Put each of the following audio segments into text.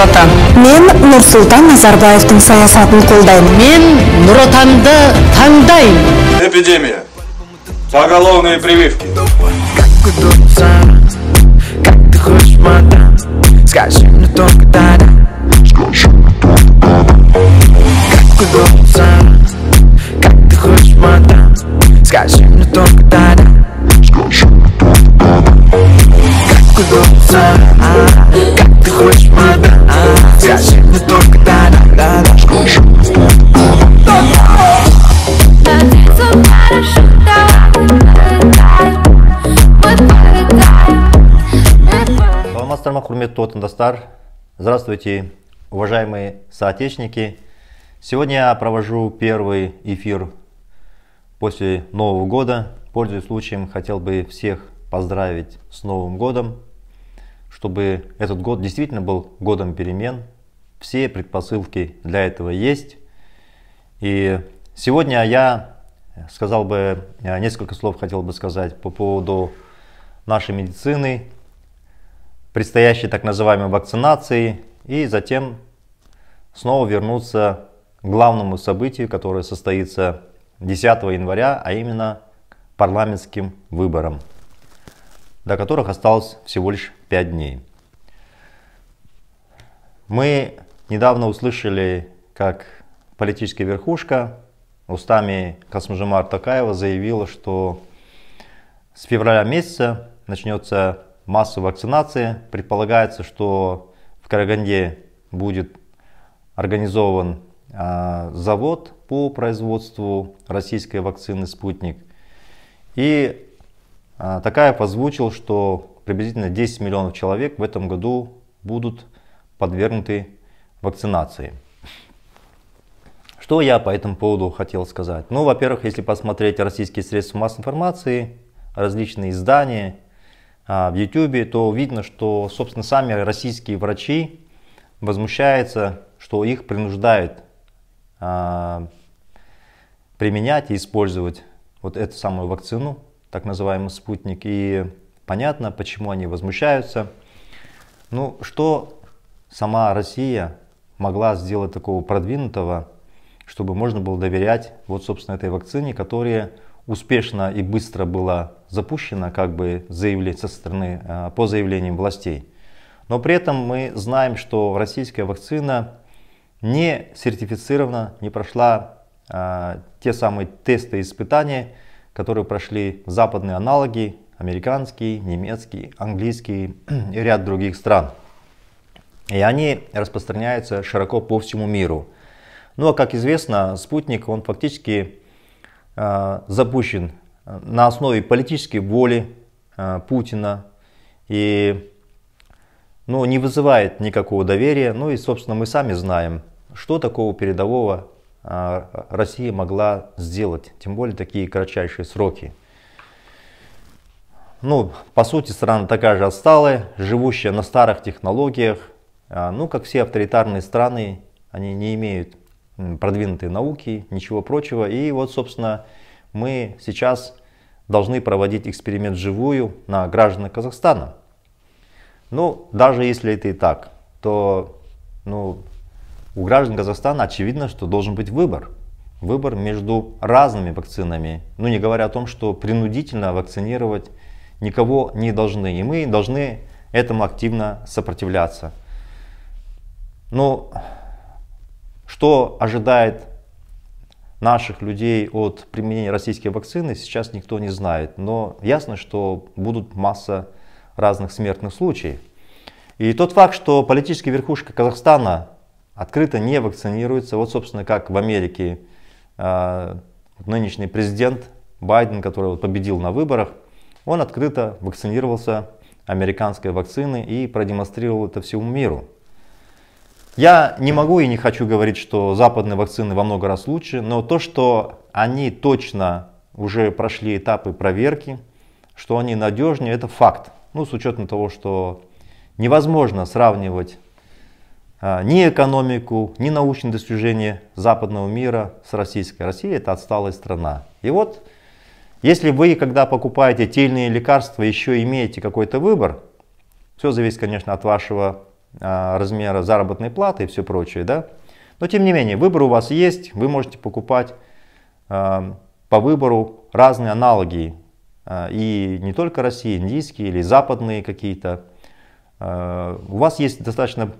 нұр отан мен нұрсұлтан назарбаевтың саясатын қолдаймын мен нұр отанды таңдаймын эпидемия поголовные прививки как ты хочешь мадам скажи мне только да да как удобно как ты хочешь мадам скажи мне только саламатсыздар ма құрметті отандастар здравствуйте уважаемые соотечественники сегодня я провожу первый эфир после нового года пользуясь случаем хотел бы всех поздравить с новым годом чтобы этот год действительно был годом перемен все предпосылки для этого есть и сегодня я сказал бы э, несколько слов хотел бы сказать по поводу нашей медицины предстоящей так называемой вакцинации и затем снова вернуться к главному событию, которое состоится 10 января, а именно парламентским выборам, до которых осталось всего лишь 5 дней. Мы недавно услышали, как политическая верхушка устами Касмжимар Такаева заявила, что с февраля месяца начнется массу вакцинации. Предполагается, что в Караганде будет организован а, завод по производству российской вакцины «Спутник». И а, такая Такаев озвучил, что приблизительно 10 миллионов человек в этом году будут подвергнуты вакцинации. Что я по этому поводу хотел сказать? Ну, во-первых, если посмотреть российские средства массовой информации, различные издания, а, в YouTube, то видно, что, собственно, сами российские врачи возмущаются, что их принуждают а, применять и использовать вот эту самую вакцину, так называемый спутник. И понятно, почему они возмущаются. Ну, что сама Россия могла сделать такого продвинутого, чтобы можно было доверять вот, собственно, этой вакцине, которая успешно и быстро была запущена, как бы заявление со стороны, э, по заявлениям властей. Но при этом мы знаем, что российская вакцина не сертифицирована, не прошла а, те самые тесты и испытания, которые прошли западные аналоги, американские, немецкие, английские, и ряд других стран. И они распространяются широко по всему миру. Ну а как известно, спутник, он фактически Э, запущен э, на основе политической воли э, Путина и ну, не вызывает никакого доверия. Ну и, собственно, мы сами знаем, что такого передового Россия могла сделать, тем более такие кратчайшие сроки. Ну, по сути, страна такая же отсталая, живущая на старых технологиях. Ну, как все авторитарные страны, они не имеют продвинутые науки, ничего прочего. И вот, собственно, мы сейчас должны проводить эксперимент живую на гражданах Казахстана. Ну, даже если это и так, то ну, у граждан Казахстана очевидно, что должен быть выбор. Выбор между разными вакцинами. Ну, не говоря о том, что принудительно вакцинировать никого не должны. И мы должны этому активно сопротивляться. Но что ожидает наших людей от применения российской вакцины, сейчас никто не знает. Но ясно, что будут масса разных смертных случаев. И тот факт, что политическая верхушка Казахстана открыто не вакцинируется, вот, собственно, как в Америке э, нынешний президент Байден, который вот победил на выборах, он открыто вакцинировался американской вакцины и продемонстрировал это всему миру. Я не могу и не хочу говорить, что западные вакцины во много раз лучше, но то, что они точно уже прошли этапы проверки, что они надежнее, это факт. Ну, с учетом того, что невозможно сравнивать а, ни экономику, ни научные достижения западного мира с российской. Россия это отсталая страна. И вот, если вы, когда покупаете те лекарства, еще имеете какой-то выбор, все зависит, конечно, от вашего а, размера заработной платы и все прочее, да. Но тем не менее, выбор у вас есть, вы можете покупать а, по выбору разные аналоги, а, и не только России, индийские или западные какие-то. У вас есть достаточно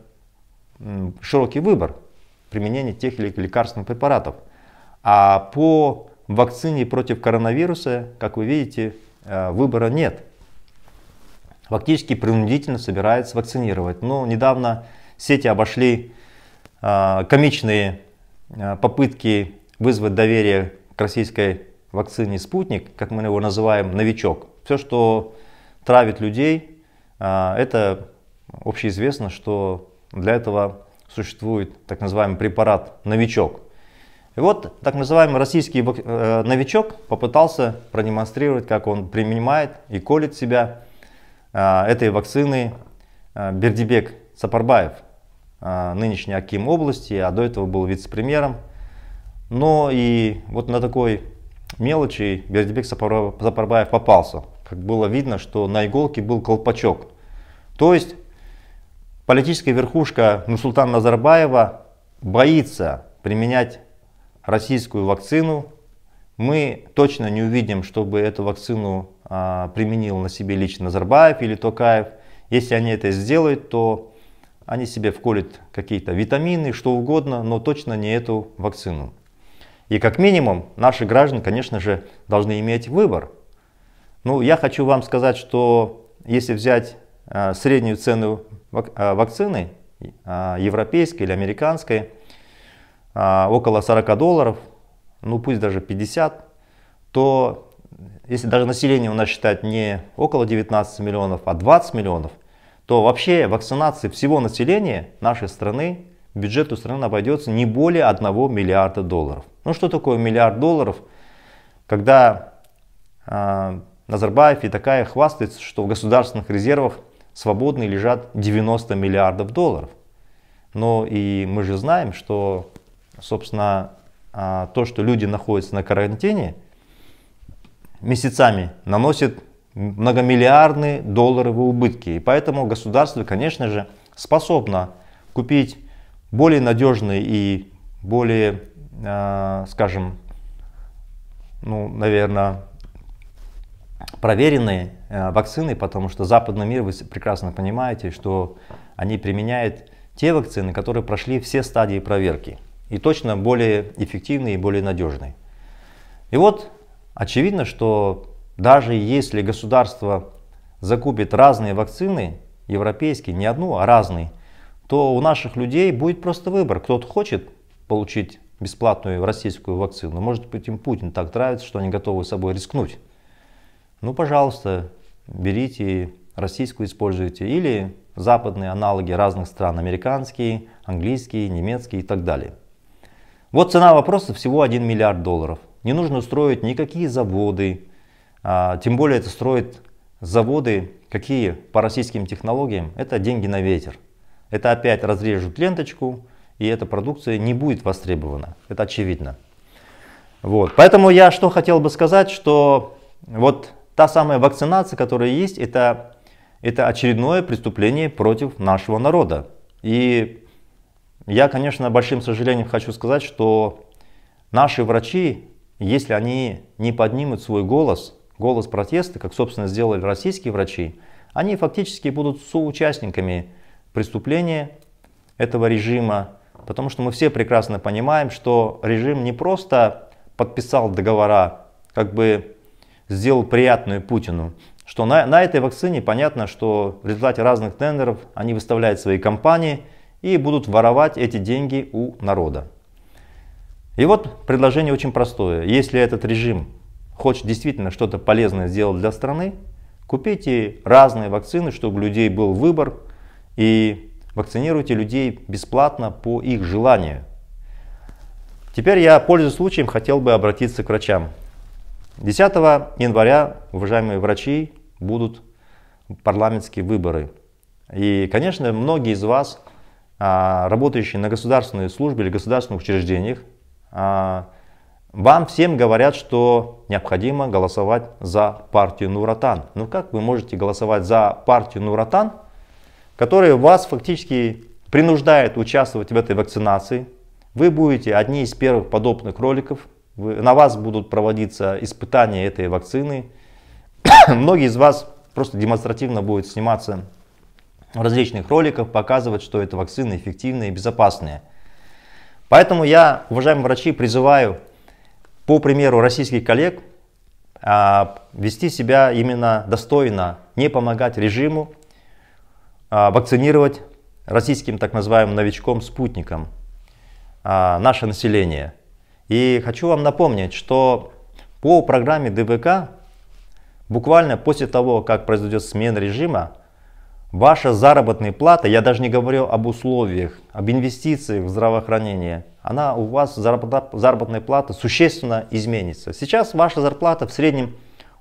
широкий выбор применения тех или иных лекарственных препаратов. А по вакцине против коронавируса, как вы видите, выбора нет фактически принудительно собирается вакцинировать. Ну, недавно сети обошли э, комичные э, попытки вызвать доверие к российской вакцине «Спутник», как мы его называем, «Новичок». Все, что травит людей, э, это общеизвестно, что для этого существует так называемый препарат «Новичок». И вот так называемый российский э, новичок попытался продемонстрировать, как он принимает и колет себя а, этой вакцины а, Бердибек Сапарбаев, а, нынешний Аким области, а до этого был вице-премьером. Но и вот на такой мелочи Бердибек Сапарбаев попался. Как было видно, что на иголке был колпачок. То есть политическая верхушка Нурсултана Назарбаева боится применять российскую вакцину мы точно не увидим, чтобы эту вакцину а, применил на себе лично Назарбаев или Токаев. Если они это сделают, то они себе вколят какие-то витамины, что угодно, но точно не эту вакцину. И как минимум наши граждане, конечно же, должны иметь выбор. Ну, я хочу вам сказать, что если взять а, среднюю цену вак а, вакцины, а, европейской или американской, а, около 40 долларов – ну пусть даже 50, то если даже население у нас считать не около 19 миллионов, а 20 миллионов, то вообще вакцинации всего населения нашей страны бюджету страны обойдется не более 1 миллиарда долларов. Ну что такое миллиард долларов, когда э, Назарбаев и такая хвастается, что в государственных резервах свободные лежат 90 миллиардов долларов. Но и мы же знаем, что, собственно, а, то, что люди находятся на карантине, месяцами наносит многомиллиардные долларовые убытки. И поэтому государство, конечно же, способно купить более надежные и более, а, скажем, ну, наверное, проверенные а, вакцины, потому что западный мир, вы прекрасно понимаете, что они применяют те вакцины, которые прошли все стадии проверки и точно более эффективный и более надежный. И вот очевидно, что даже если государство закупит разные вакцины, европейские, не одну, а разные, то у наших людей будет просто выбор. Кто-то хочет получить бесплатную российскую вакцину. Может быть, им Путин так нравится, что они готовы собой рискнуть. Ну, пожалуйста, берите российскую используйте. Или западные аналоги разных стран, американские, английские, немецкие и так далее. Вот цена вопроса всего 1 миллиард долларов. Не нужно строить никакие заводы, а, тем более это строят заводы, какие по российским технологиям, это деньги на ветер. Это опять разрежут ленточку, и эта продукция не будет востребована. Это очевидно. Вот. Поэтому я что хотел бы сказать, что вот та самая вакцинация, которая есть, это, это очередное преступление против нашего народа. И я, конечно, большим сожалением хочу сказать, что наши врачи, если они не поднимут свой голос, голос протеста, как, собственно, сделали российские врачи, они фактически будут соучастниками преступления этого режима, потому что мы все прекрасно понимаем, что режим не просто подписал договора, как бы сделал приятную Путину, что на, на этой вакцине понятно, что в результате разных тендеров они выставляют свои компании – и будут воровать эти деньги у народа. И вот предложение очень простое. Если этот режим хочет действительно что-то полезное сделать для страны, купите разные вакцины, чтобы у людей был выбор, и вакцинируйте людей бесплатно по их желанию. Теперь я, пользуясь случаем, хотел бы обратиться к врачам. 10 января, уважаемые врачи, будут парламентские выборы. И, конечно, многие из вас а, работающие на государственной службе или государственных учреждениях, а, вам всем говорят, что необходимо голосовать за партию Нуратан. Но ну, как вы можете голосовать за партию Нуратан, которая вас фактически принуждает участвовать в этой вакцинации? Вы будете одни из первых подобных роликов. Вы, на вас будут проводиться испытания этой вакцины. Многие из вас просто демонстративно будут сниматься различных роликов показывать, что эта вакцины эффективные и безопасные. Поэтому я, уважаемые врачи, призываю, по примеру российских коллег, а, вести себя именно достойно, не помогать режиму, а, вакцинировать российским так называемым новичком-спутником а, наше население. И хочу вам напомнить, что по программе ДВК, буквально после того, как произойдет смена режима, Ваша заработная плата, я даже не говорю об условиях, об инвестициях в здравоохранение, она у вас, заработная плата, существенно изменится. Сейчас ваша зарплата в среднем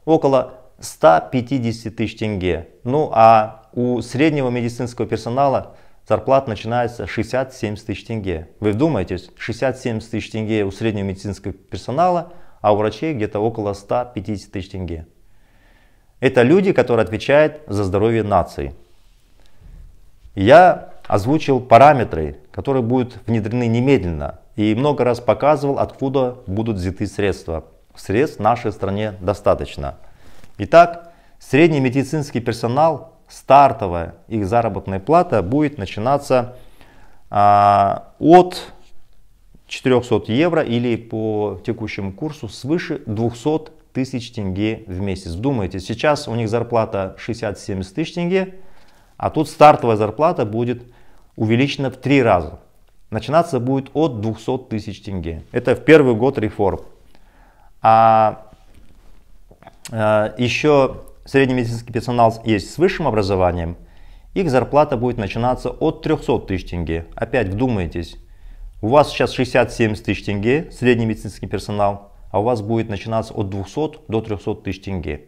около 150 тысяч тенге. Ну а у среднего медицинского персонала зарплата начинается 60-70 тысяч тенге. Вы вдумаетесь, 60-70 тысяч тенге у среднего медицинского персонала, а у врачей где-то около 150 тысяч тенге. Это люди, которые отвечают за здоровье нации. Я озвучил параметры, которые будут внедрены немедленно и много раз показывал, откуда будут взяты средства. Средств в нашей стране достаточно. Итак, средний медицинский персонал, стартовая их заработная плата будет начинаться а, от 400 евро или по текущему курсу свыше 200 тысяч тенге в месяц. Думаете, сейчас у них зарплата 60-70 тысяч тенге, а тут стартовая зарплата будет увеличена в три раза. Начинаться будет от 200 тысяч тенге. Это в первый год реформ. А, а, еще средний медицинский персонал есть с высшим образованием. Их зарплата будет начинаться от 300 тысяч тенге. Опять вдумайтесь. У вас сейчас 60-70 тысяч тенге, средний медицинский персонал, а у вас будет начинаться от 200 до 300 тысяч тенге.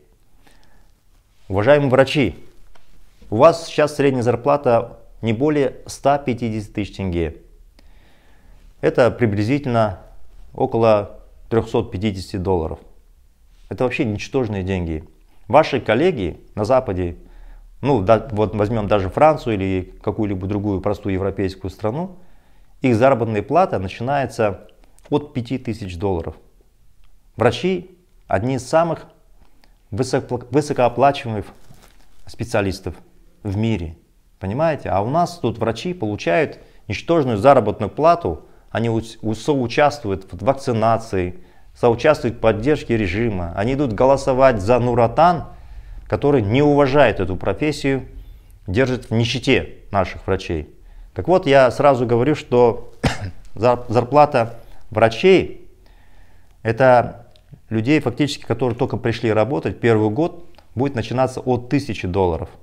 Уважаемые врачи, у вас сейчас средняя зарплата не более 150 тысяч тенге. Это приблизительно около 350 долларов. Это вообще ничтожные деньги. Ваши коллеги на Западе, ну да, вот возьмем даже Францию или какую-либо другую простую европейскую страну, их заработная плата начинается от 5000 долларов. Врачи – одни из самых высокооплачиваемых специалистов – в мире. Понимаете? А у нас тут врачи получают ничтожную заработную плату, они соучаствуют в вакцинации, соучаствуют в поддержке режима, они идут голосовать за Нуратан, который не уважает эту профессию, держит в нищете наших врачей. Так вот, я сразу говорю, что зарплата врачей – это людей, фактически, которые только пришли работать первый год, будет начинаться от 1000 долларов –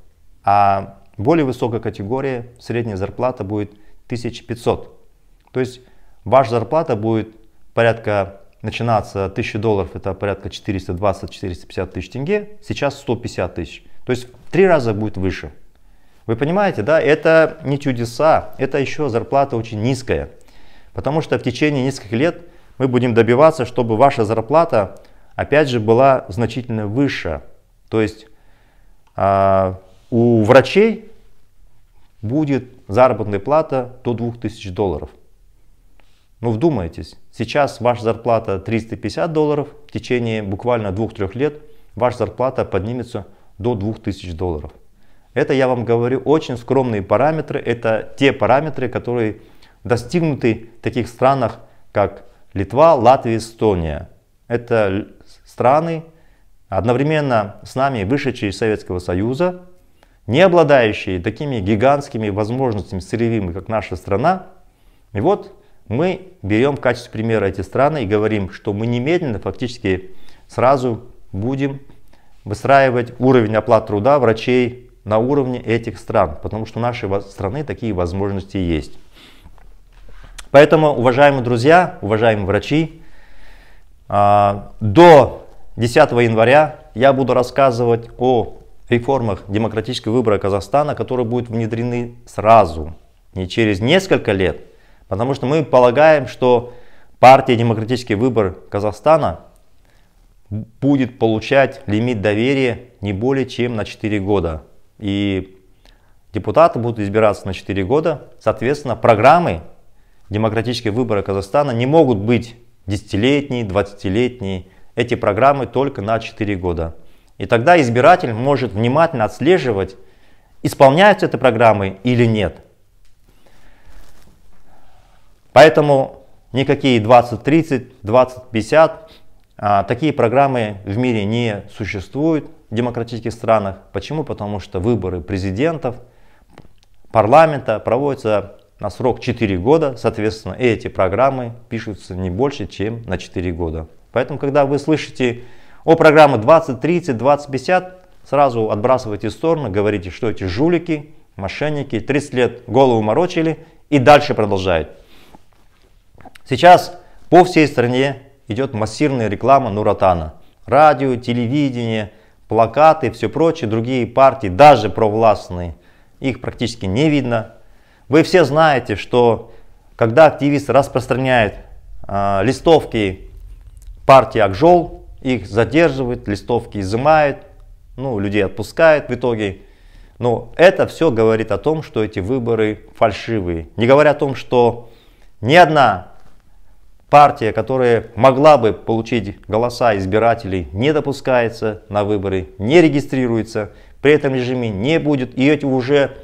а более высокая категория, средняя зарплата будет 1500. То есть ваша зарплата будет порядка, начинаться 1000 долларов, это порядка 420-450 тысяч тенге, сейчас 150 тысяч. То есть в три раза будет выше. Вы понимаете, да, это не чудеса, это еще зарплата очень низкая. Потому что в течение нескольких лет мы будем добиваться, чтобы ваша зарплата, опять же, была значительно выше. То есть а, у врачей будет заработная плата до 2000 долларов. Ну вдумайтесь, сейчас ваша зарплата 350 долларов, в течение буквально 2-3 лет ваша зарплата поднимется до 2000 долларов. Это я вам говорю очень скромные параметры, это те параметры, которые достигнуты в таких странах, как Литва, Латвия, Эстония. Это страны, одновременно с нами вышедшие из Советского Союза, не обладающие такими гигантскими возможностями сырьевыми, как наша страна. И вот мы берем в качестве примера эти страны и говорим, что мы немедленно, фактически сразу будем выстраивать уровень оплат труда врачей на уровне этих стран, потому что у нашей страны такие возможности есть. Поэтому, уважаемые друзья, уважаемые врачи, а, до 10 января я буду рассказывать о реформах демократического выбора Казахстана, которые будут внедрены сразу, не через несколько лет. Потому что мы полагаем, что партия «Демократический выбор Казахстана» будет получать лимит доверия не более чем на 4 года. И депутаты будут избираться на 4 года. Соответственно, программы демократические выборы Казахстана не могут быть десятилетние, двадцатилетние. Эти программы только на 4 года. И тогда избиратель может внимательно отслеживать, исполняются эти программы или нет. Поэтому никакие 20-30, 20-50, а, такие программы в мире не существуют в демократических странах. Почему? Потому что выборы президентов, парламента проводятся на срок 4 года, соответственно, эти программы пишутся не больше, чем на 4 года. Поэтому, когда вы слышите о, программы 20, 30, 20, 50 сразу отбрасывайте в сторону, говорите, что эти жулики, мошенники, 30 лет голову морочили и дальше продолжают. Сейчас по всей стране идет массивная реклама Нуратана. Радио, телевидение, плакаты, все прочее, другие партии, даже провластные, их практически не видно. Вы все знаете, что когда активист распространяет э, листовки партии Акжол, их задерживают, листовки изымают, ну, людей отпускают в итоге. Но это все говорит о том, что эти выборы фальшивые. Не говоря о том, что ни одна партия, которая могла бы получить голоса избирателей, не допускается на выборы, не регистрируется, при этом режиме не будет. И эти уже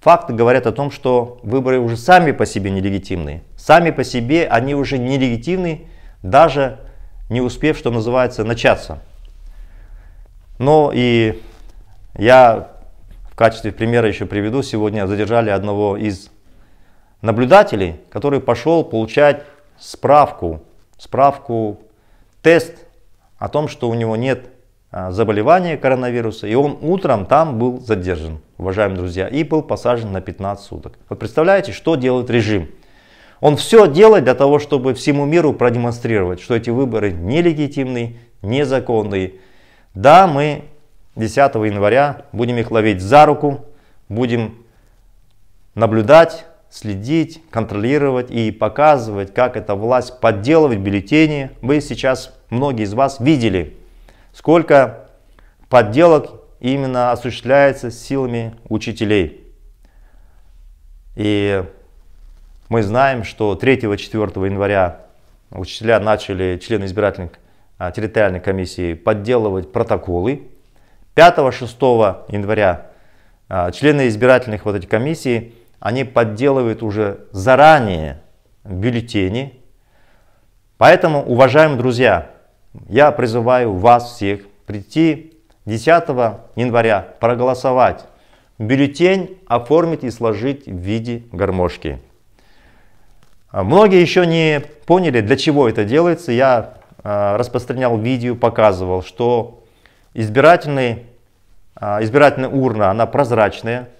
факты говорят о том, что выборы уже сами по себе нелегитимны. Сами по себе они уже нелегитимны даже не успев, что называется, начаться. Но и я в качестве примера еще приведу, сегодня задержали одного из наблюдателей, который пошел получать справку, справку, тест о том, что у него нет а, заболевания коронавируса, и он утром там был задержан, уважаемые друзья, и был посажен на 15 суток. Вот представляете, что делает режим? Он все делает для того, чтобы всему миру продемонстрировать, что эти выборы нелегитимны, незаконные. Да, мы 10 января будем их ловить за руку, будем наблюдать, следить, контролировать и показывать, как эта власть подделывает бюллетени. Вы сейчас, многие из вас, видели, сколько подделок именно осуществляется силами учителей. И мы знаем, что 3-4 января учителя начали, члены избирательных а, территориальной комиссии, подделывать протоколы. 5-6 января а, члены избирательных вот этих комиссий, они подделывают уже заранее бюллетени. Поэтому, уважаемые друзья, я призываю вас всех прийти 10 января проголосовать, бюллетень оформить и сложить в виде гармошки. А многие еще не поняли, для чего это делается. Я а, распространял видео, показывал, что избирательный, а, избирательная урна, она прозрачная.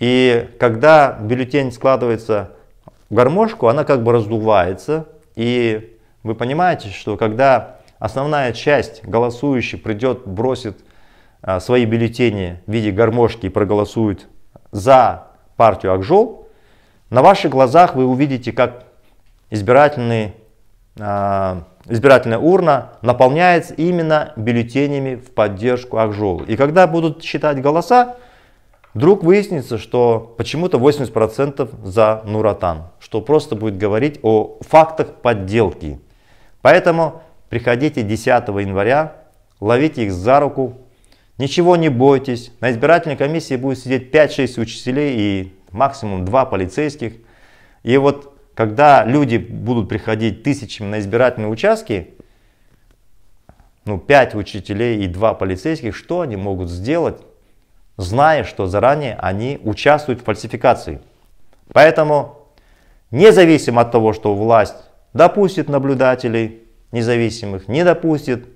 И когда бюллетень складывается в гармошку, она как бы раздувается. И вы понимаете, что когда основная часть голосующих придет, бросит свои бюллетени в виде гармошки и проголосует за партию Акжол, на ваших глазах вы увидите, как избирательный, э, избирательная урна наполняется именно бюллетенями в поддержку Акжолы. И когда будут считать голоса, вдруг выяснится, что почему-то 80% за Нуратан, что просто будет говорить о фактах подделки. Поэтому приходите 10 января, ловите их за руку, ничего не бойтесь. На избирательной комиссии будет сидеть 5-6 учителей и максимум два полицейских. И вот когда люди будут приходить тысячами на избирательные участки, ну, пять учителей и два полицейских, что они могут сделать, зная, что заранее они участвуют в фальсификации. Поэтому, независимо от того, что власть допустит наблюдателей независимых, не допустит,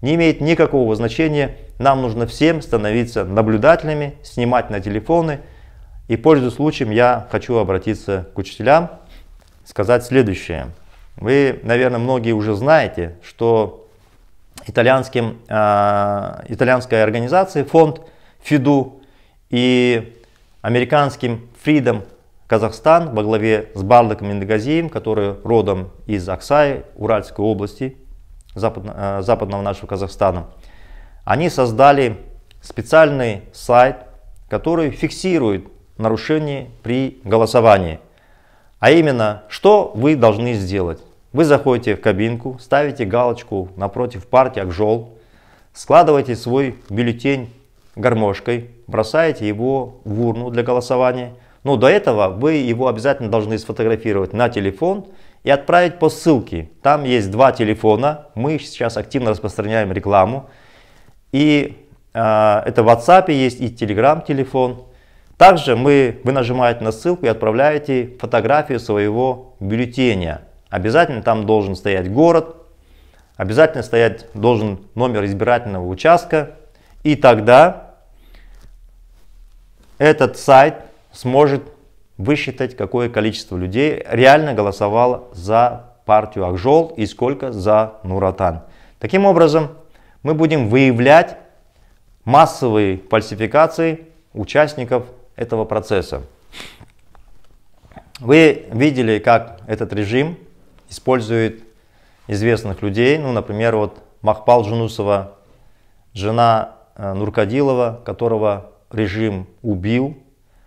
не имеет никакого значения, нам нужно всем становиться наблюдателями, снимать на телефоны – и пользуясь случаем, я хочу обратиться к учителям, сказать следующее. Вы, наверное, многие уже знаете, что итальянским, э, итальянской организации фонд ФИДУ и американским Freedom Казахстан во главе с Бардаком Индогазием, который родом из Аксаи, Уральской области, западно, э, западного нашего Казахстана, они создали специальный сайт, который фиксирует нарушений при голосовании. А именно, что вы должны сделать? Вы заходите в кабинку, ставите галочку напротив партии «Акжол», складываете свой бюллетень гармошкой, бросаете его в урну для голосования. Но до этого вы его обязательно должны сфотографировать на телефон и отправить по ссылке. Там есть два телефона, мы сейчас активно распространяем рекламу. И э, это в WhatsApp есть и Telegram телефон. Также мы, вы нажимаете на ссылку и отправляете фотографию своего бюллетеня. Обязательно там должен стоять город, обязательно стоять должен номер избирательного участка. И тогда этот сайт сможет высчитать, какое количество людей реально голосовало за партию Акжол и сколько за Нуратан. Таким образом, мы будем выявлять массовые фальсификации участников этого процесса. Вы видели, как этот режим использует известных людей, ну, например, вот Махпал Жунусова, жена э, Нуркадилова, которого режим убил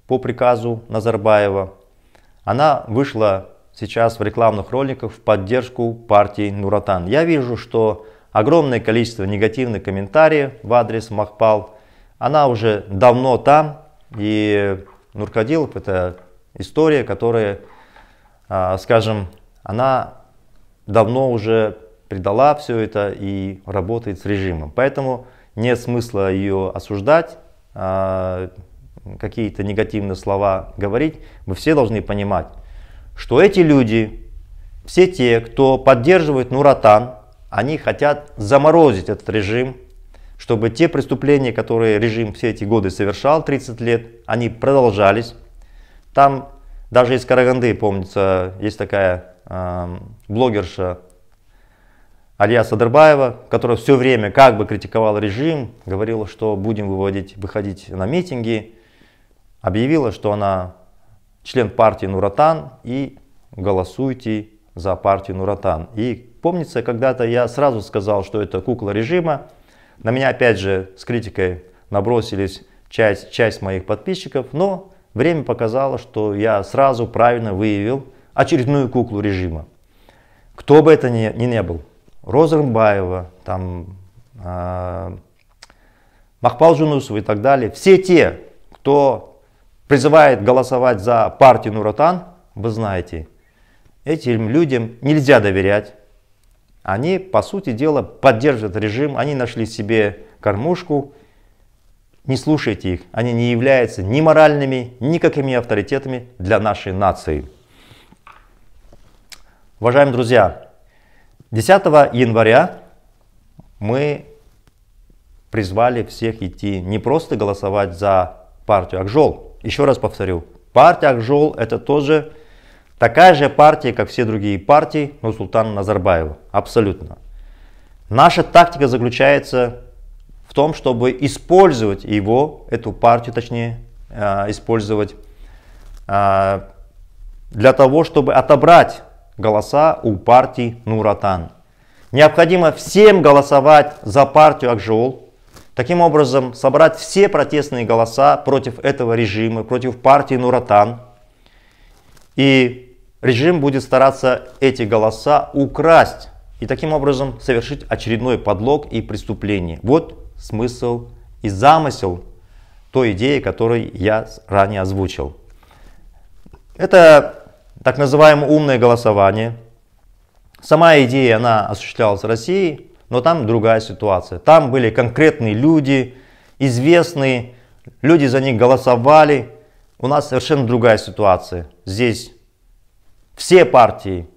по приказу Назарбаева. Она вышла сейчас в рекламных роликах в поддержку партии Нуратан. Я вижу, что огромное количество негативных комментариев в адрес Махпал. Она уже давно там, и Нуркадилов – это история, которая, а, скажем, она давно уже предала все это и работает с режимом. Поэтому нет смысла ее осуждать, а, какие-то негативные слова говорить. Мы все должны понимать, что эти люди, все те, кто поддерживает Нуратан, они хотят заморозить этот режим, чтобы те преступления, которые режим все эти годы совершал, 30 лет, они продолжались. Там даже из Караганды, помнится, есть такая э, блогерша Алия Садырбаева, которая все время как бы критиковала режим, говорила, что будем выводить, выходить на митинги, объявила, что она член партии Нуратан и голосуйте за партию Нуратан. И помнится, когда-то я сразу сказал, что это кукла режима, на меня опять же с критикой набросились часть, часть моих подписчиков, но время показало, что я сразу правильно выявил очередную куклу режима. Кто бы это ни, ни, ни был, Розенбаева, там, э, Махпал Жунусов и так далее, все те, кто призывает голосовать за партию Нуратан, вы знаете, этим людям нельзя доверять, они, по сути дела, поддерживают режим, они нашли себе кормушку, не слушайте их, они не являются ни моральными, ни никакими авторитетами для нашей нации. Уважаемые друзья, 10 января мы призвали всех идти не просто голосовать за партию Акжол. Еще раз повторю, партия Акжол это тоже Такая же партия, как все другие партии, но Султана Назарбаева. Абсолютно. Наша тактика заключается в том, чтобы использовать его, эту партию точнее, а, использовать а, для того, чтобы отобрать голоса у партии Нуратан. Необходимо всем голосовать за партию Акжол, таким образом собрать все протестные голоса против этого режима, против партии Нуратан – и режим будет стараться эти голоса украсть и таким образом совершить очередной подлог и преступление. Вот смысл и замысел той идеи, которую я ранее озвучил. Это так называемое умное голосование. Сама идея, она осуществлялась в России, но там другая ситуация. Там были конкретные люди, известные, люди за них голосовали. У нас совершенно другая ситуация здесь все партии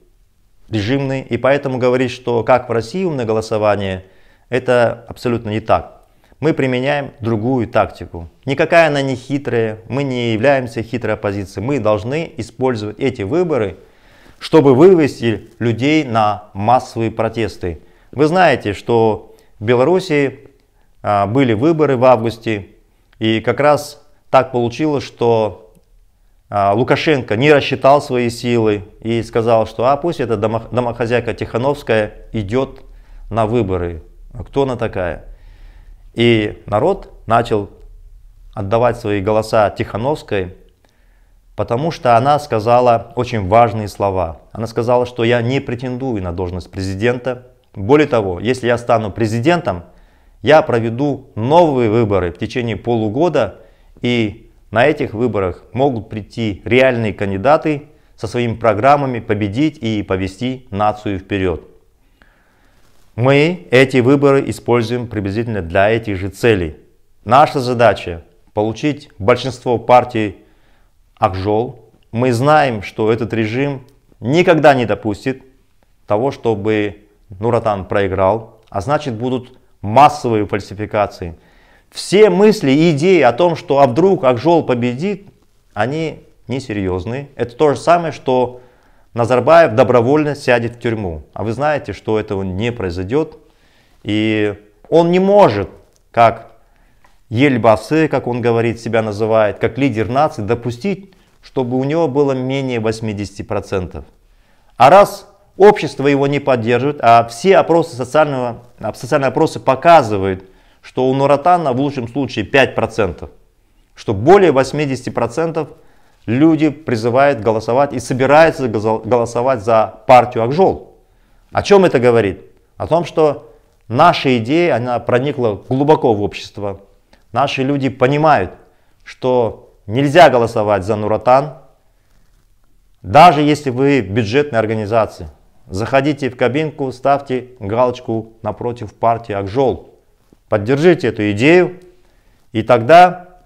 режимные, и поэтому говорить, что как в России умное голосование, это абсолютно не так. Мы применяем другую тактику. Никакая она не хитрая, мы не являемся хитрой оппозицией. Мы должны использовать эти выборы, чтобы вывести людей на массовые протесты. Вы знаете, что в Беларуси а, были выборы в августе, и как раз так получилось, что а, Лукашенко не рассчитал свои силы и сказал, что а пусть эта домохозяйка Тихановская идет на выборы. Кто она такая? И народ начал отдавать свои голоса Тихановской, потому что она сказала очень важные слова. Она сказала, что я не претендую на должность президента. Более того, если я стану президентом, я проведу новые выборы в течение полугода и на этих выборах могут прийти реальные кандидаты со своими программами победить и повести нацию вперед. Мы эти выборы используем приблизительно для этих же целей. Наша задача – получить большинство партий Акжол. Мы знаем, что этот режим никогда не допустит того, чтобы Нуратан проиграл, а значит будут массовые фальсификации – все мысли и идеи о том, что а вдруг Акжол победит, они несерьезные. Это то же самое, что Назарбаев добровольно сядет в тюрьму. А вы знаете, что этого не произойдет. И он не может, как Ельбасы, как он говорит, себя называет, как лидер нации, допустить, чтобы у него было менее 80%. А раз общество его не поддерживает, а все опросы социального, социальные опросы показывают, что у Нуратана в лучшем случае 5%, что более 80% люди призывают голосовать и собираются голосовать за партию Акжол. О чем это говорит? О том, что наша идея, она проникла глубоко в общество. Наши люди понимают, что нельзя голосовать за Нуратан, даже если вы бюджетная организации, Заходите в кабинку, ставьте галочку напротив партии Акжол. Поддержите эту идею, и тогда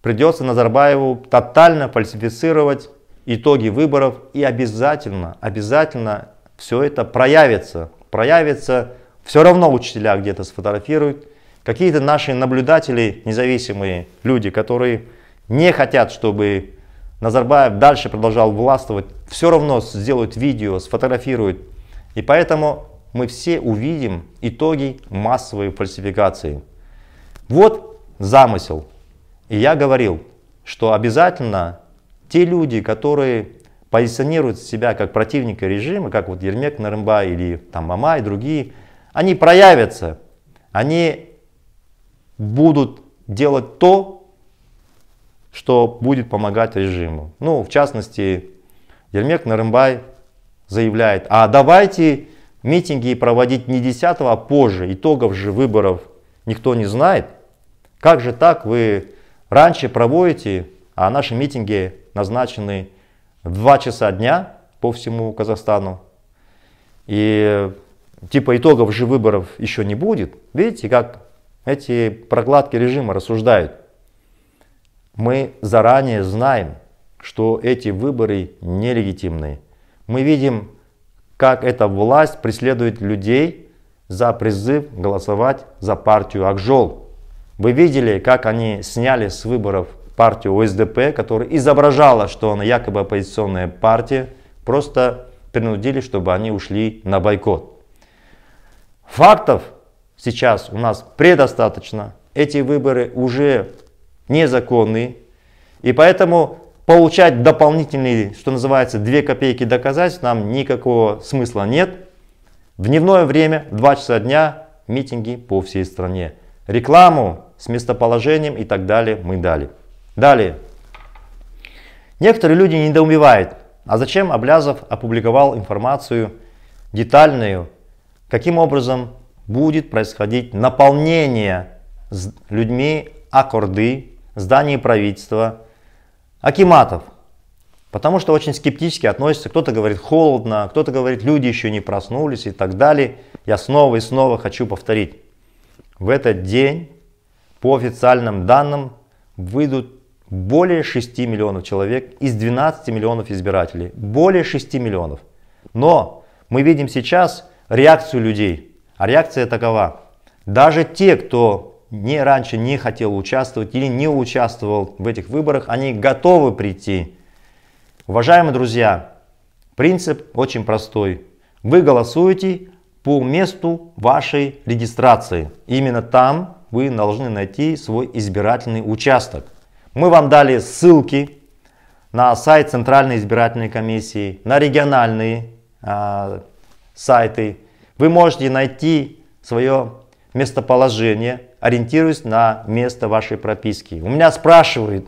придется Назарбаеву тотально фальсифицировать итоги выборов, и обязательно, обязательно все это проявится. Проявится, все равно учителя где-то сфотографируют, какие-то наши наблюдатели, независимые люди, которые не хотят, чтобы Назарбаев дальше продолжал властвовать, все равно сделают видео, сфотографируют. И поэтому мы все увидим итоги массовой фальсификации. Вот замысел. И я говорил, что обязательно те люди, которые позиционируют себя как противника режима, как вот Ермек Нарымба или там Мама и другие, они проявятся, они будут делать то, что будет помогать режиму. Ну, в частности, Ермек Нарымбай заявляет, а давайте митинги и проводить не 10 а позже. Итогов же выборов никто не знает. Как же так вы раньше проводите, а наши митинги назначены в 2 часа дня по всему Казахстану. И типа итогов же выборов еще не будет. Видите, как эти прокладки режима рассуждают. Мы заранее знаем, что эти выборы нелегитимны. Мы видим как эта власть преследует людей за призыв голосовать за партию Акжол. Вы видели, как они сняли с выборов партию ОСДП, которая изображала, что она якобы оппозиционная партия, просто принудили, чтобы они ушли на бойкот. Фактов сейчас у нас предостаточно. Эти выборы уже незаконны. И поэтому получать дополнительные, что называется, 2 копейки доказательств нам никакого смысла нет. В дневное время, 2 часа дня, митинги по всей стране. Рекламу с местоположением и так далее мы дали. Далее. Некоторые люди недоумевают, а зачем Облязов опубликовал информацию детальную, каким образом будет происходить наполнение с людьми аккорды, зданий правительства, Акиматов. Потому что очень скептически относятся. Кто-то говорит холодно, кто-то говорит люди еще не проснулись и так далее. Я снова и снова хочу повторить. В этот день по официальным данным выйдут более 6 миллионов человек из 12 миллионов избирателей. Более 6 миллионов. Но мы видим сейчас реакцию людей. А реакция такова. Даже те, кто не раньше не хотел участвовать или не участвовал в этих выборах, они готовы прийти. Уважаемые друзья, принцип очень простой. Вы голосуете по месту вашей регистрации. Именно там вы должны найти свой избирательный участок. Мы вам дали ссылки на сайт Центральной избирательной комиссии, на региональные э, сайты. Вы можете найти свое местоположение, ориентируюсь на место вашей прописки. У меня спрашивают,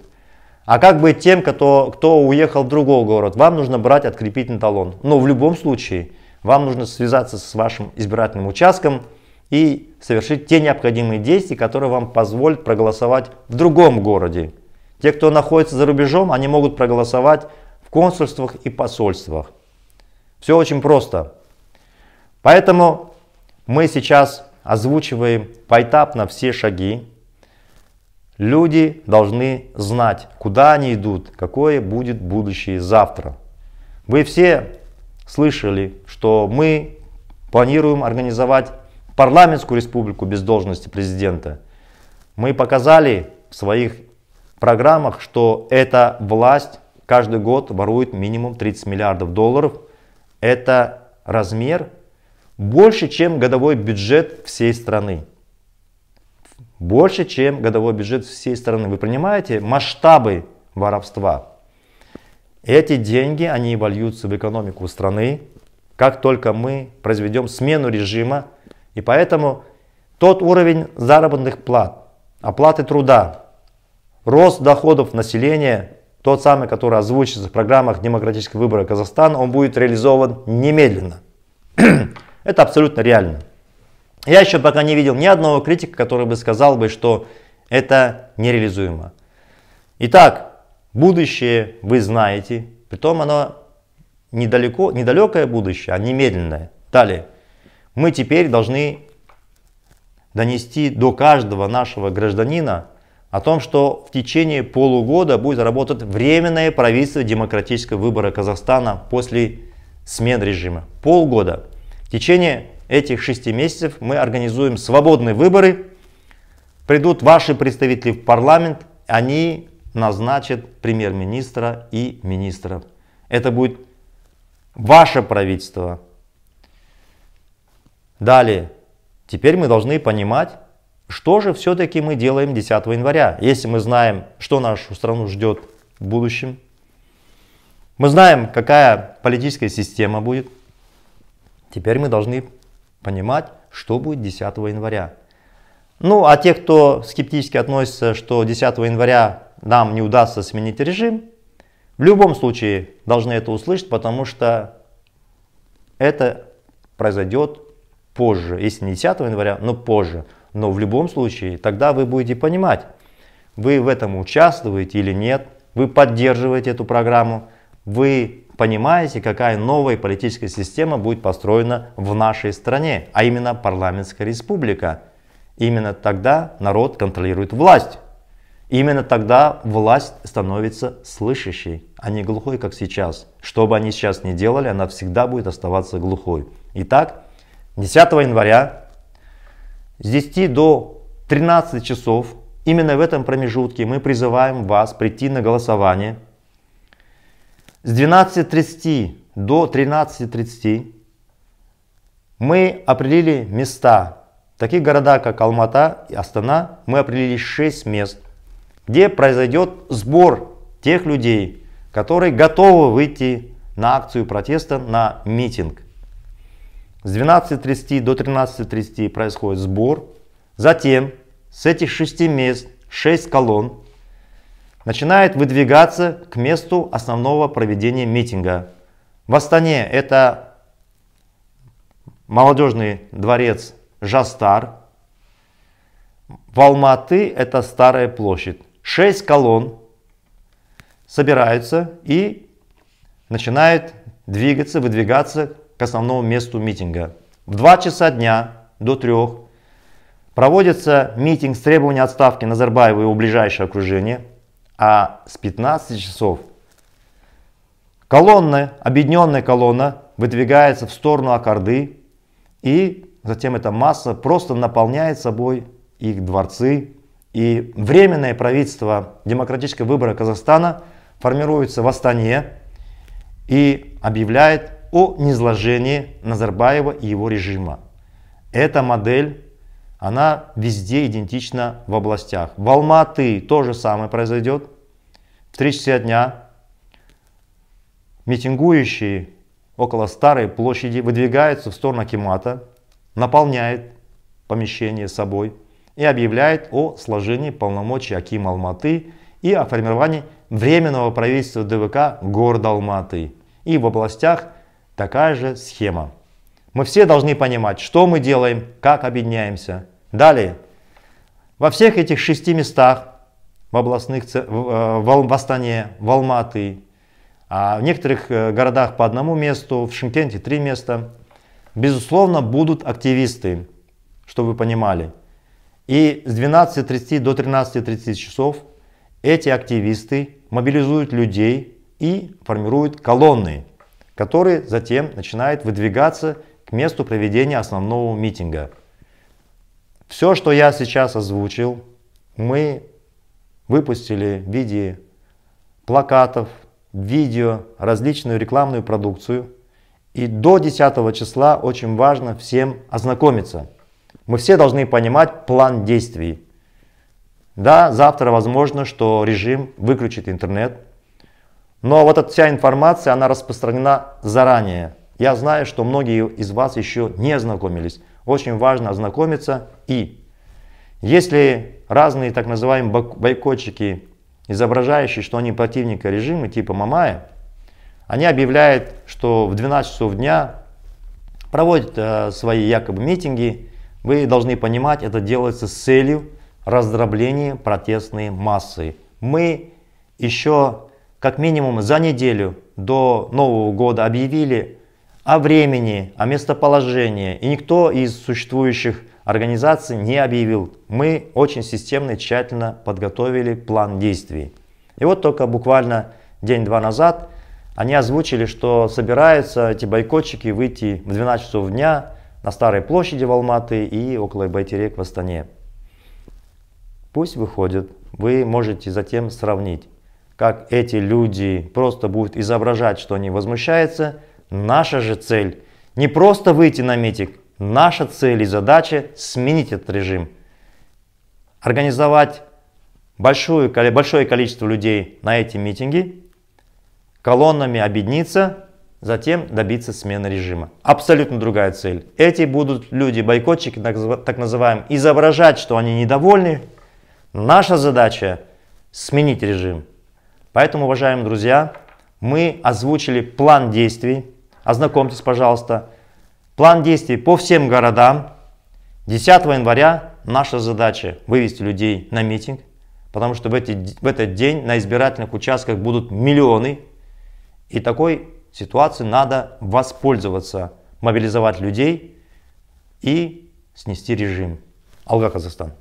а как быть тем, кто, кто уехал в другой город? Вам нужно брать открепительный талон. Но в любом случае, вам нужно связаться с вашим избирательным участком и совершить те необходимые действия, которые вам позволят проголосовать в другом городе. Те, кто находится за рубежом, они могут проголосовать в консульствах и посольствах. Все очень просто. Поэтому мы сейчас озвучиваем поэтапно все шаги. Люди должны знать, куда они идут, какое будет будущее завтра. Вы все слышали, что мы планируем организовать парламентскую республику без должности президента. Мы показали в своих программах, что эта власть каждый год ворует минимум 30 миллиардов долларов. Это размер больше, чем годовой бюджет всей страны. Больше, чем годовой бюджет всей страны. Вы понимаете масштабы воровства? Эти деньги, они вольются в экономику страны, как только мы произведем смену режима. И поэтому тот уровень заработных плат, оплаты труда, рост доходов населения, тот самый, который озвучится в программах демократических выбора Казахстана, он будет реализован немедленно. Это абсолютно реально. Я еще пока не видел ни одного критика, который бы сказал бы, что это нереализуемо. Итак, будущее вы знаете, притом оно недалеко, недалекое будущее, а немедленное. Далее, мы теперь должны донести до каждого нашего гражданина о том, что в течение полугода будет работать временное правительство демократического выбора Казахстана после смен режима. Полгода течение этих шести месяцев мы организуем свободные выборы. Придут ваши представители в парламент, они назначат премьер-министра и министров. Это будет ваше правительство. Далее, теперь мы должны понимать, что же все-таки мы делаем 10 января, если мы знаем, что нашу страну ждет в будущем. Мы знаем, какая политическая система будет – Теперь мы должны понимать, что будет 10 января. Ну, а те, кто скептически относится, что 10 января нам не удастся сменить режим, в любом случае должны это услышать, потому что это произойдет позже, если не 10 января, но позже. Но в любом случае, тогда вы будете понимать, вы в этом участвуете или нет, вы поддерживаете эту программу, вы понимаете, какая новая политическая система будет построена в нашей стране, а именно парламентская республика. Именно тогда народ контролирует власть. Именно тогда власть становится слышащей, а не глухой, как сейчас. Что бы они сейчас ни делали, она всегда будет оставаться глухой. Итак, 10 января с 10 до 13 часов, именно в этом промежутке мы призываем вас прийти на голосование – с 12.30 до 13.30 мы определили места. Такие города, как Алмата и Астана, мы определили 6 мест, где произойдет сбор тех людей, которые готовы выйти на акцию протеста, на митинг. С 12.30 до 13.30 происходит сбор. Затем с этих шести мест 6 колонн начинает выдвигаться к месту основного проведения митинга. В Астане это молодежный дворец Жастар. В Алматы это Старая площадь. Шесть колонн собираются и начинают двигаться, выдвигаться к основному месту митинга. В 2 часа дня до 3 проводится митинг с требованием отставки Назарбаева и его ближайшего окружения – а с 15 часов колонна, объединенная колонна выдвигается в сторону Аккорды, и затем эта масса просто наполняет собой их дворцы. И Временное правительство демократического выбора Казахстана формируется в Астане и объявляет о низложении Назарбаева и его режима. Эта модель она везде идентична в областях. В Алматы то же самое произойдет. В 3 часа дня митингующие около Старой площади выдвигаются в сторону Акимата, наполняет помещение собой и объявляет о сложении полномочий Акима Алматы и о формировании Временного правительства ДВК города Алматы. И в областях такая же схема. Мы все должны понимать, что мы делаем, как объединяемся – Далее. Во всех этих шести местах в областных э, в, Астане, в Алматы, а в некоторых э, городах по одному месту, в Шимкенте три места, безусловно, будут активисты, чтобы вы понимали. И с 12.30 до 13.30 часов эти активисты мобилизуют людей и формируют колонны, которые затем начинают выдвигаться к месту проведения основного митинга – все, что я сейчас озвучил, мы выпустили в виде плакатов, видео, различную рекламную продукцию. И до 10 числа очень важно всем ознакомиться. Мы все должны понимать план действий. Да, завтра возможно, что режим выключит интернет, но вот эта вся информация, она распространена заранее. Я знаю, что многие из вас еще не ознакомились. Очень важно ознакомиться и если разные так называемые бойкотчики, изображающие, что они противника режима типа Мамая, они объявляют, что в 12 часов дня проводят э, свои якобы митинги, вы должны понимать, это делается с целью раздробления протестной массы. Мы еще как минимум за неделю до Нового года объявили о времени, о местоположении. И никто из существующих организаций не объявил. Мы очень системно и тщательно подготовили план действий. И вот только буквально день-два назад они озвучили, что собираются эти бойкотчики выйти в 12 часов дня на Старой площади в Алматы и около Байтерек в Астане. Пусть выходят, вы можете затем сравнить, как эти люди просто будут изображать, что они возмущаются – Наша же цель не просто выйти на митик, наша цель и задача сменить этот режим. Организовать большую, большое количество людей на эти митинги, колоннами объединиться, затем добиться смены режима. Абсолютно другая цель. Эти будут люди-бойкотчики, так называемые, изображать, что они недовольны. Наша задача сменить режим. Поэтому, уважаемые друзья, мы озвучили план действий, Ознакомьтесь, пожалуйста. План действий по всем городам. 10 января наша задача вывести людей на митинг, потому что в, эти, в этот день на избирательных участках будут миллионы. И такой ситуации надо воспользоваться, мобилизовать людей и снести режим. Алга, Казахстан.